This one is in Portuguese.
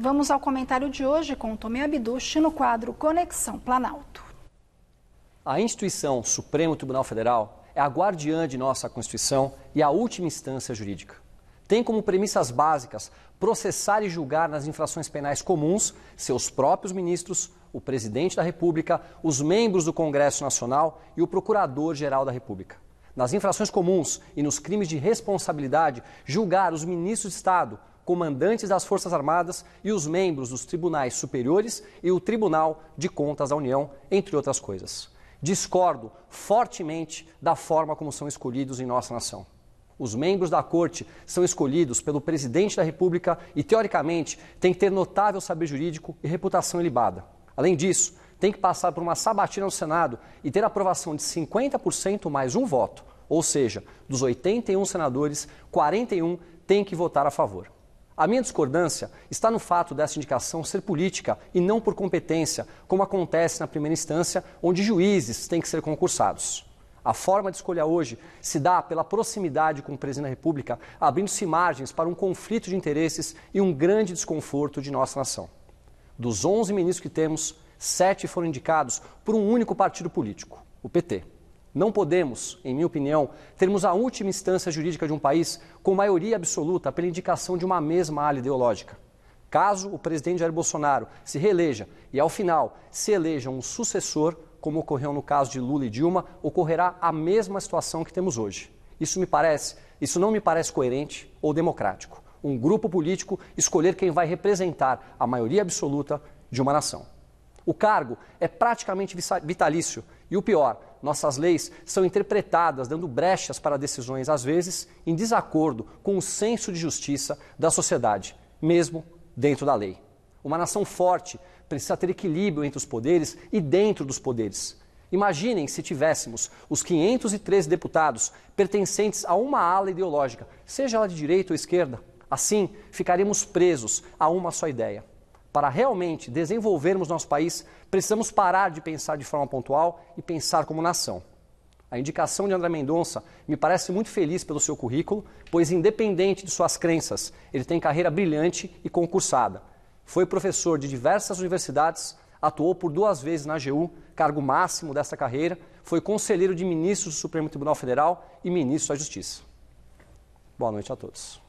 Vamos ao comentário de hoje com Tomé Abduche no quadro Conexão Planalto. A instituição Supremo Tribunal Federal é a guardiã de nossa Constituição e a última instância jurídica. Tem como premissas básicas processar e julgar nas infrações penais comuns seus próprios ministros, o presidente da República, os membros do Congresso Nacional e o procurador-geral da República. Nas infrações comuns e nos crimes de responsabilidade, julgar os ministros de Estado, comandantes das Forças Armadas e os membros dos tribunais superiores e o Tribunal de Contas da União, entre outras coisas. Discordo fortemente da forma como são escolhidos em nossa nação. Os membros da corte são escolhidos pelo presidente da República e, teoricamente, têm que ter notável saber jurídico e reputação ilibada. Além disso, tem que passar por uma sabatina no Senado e ter aprovação de 50% mais um voto, ou seja, dos 81 senadores, 41 têm que votar a favor. A minha discordância está no fato dessa indicação ser política e não por competência, como acontece na primeira instância, onde juízes têm que ser concursados. A forma de escolha hoje se dá pela proximidade com o presidente da República, abrindo-se margens para um conflito de interesses e um grande desconforto de nossa nação. Dos 11 ministros que temos, sete foram indicados por um único partido político, o PT. Não podemos, em minha opinião, termos a última instância jurídica de um país com maioria absoluta pela indicação de uma mesma ala ideológica. Caso o presidente Jair Bolsonaro se reeleja e, ao final, se eleja um sucessor, como ocorreu no caso de Lula e Dilma, ocorrerá a mesma situação que temos hoje. Isso me parece, isso não me parece coerente ou democrático. Um grupo político escolher quem vai representar a maioria absoluta de uma nação. O cargo é praticamente vitalício e o pior, nossas leis são interpretadas dando brechas para decisões, às vezes em desacordo com o senso de justiça da sociedade, mesmo dentro da lei. Uma nação forte precisa ter equilíbrio entre os poderes e dentro dos poderes. Imaginem se tivéssemos os 513 deputados pertencentes a uma ala ideológica, seja ela de direita ou esquerda. Assim, ficaríamos presos a uma só ideia. Para realmente desenvolvermos nosso país, precisamos parar de pensar de forma pontual e pensar como nação. A indicação de André Mendonça me parece muito feliz pelo seu currículo, pois, independente de suas crenças, ele tem carreira brilhante e concursada. Foi professor de diversas universidades, atuou por duas vezes na AGU, cargo máximo dessa carreira, foi conselheiro de ministros do Supremo Tribunal Federal e ministro da Justiça. Boa noite a todos.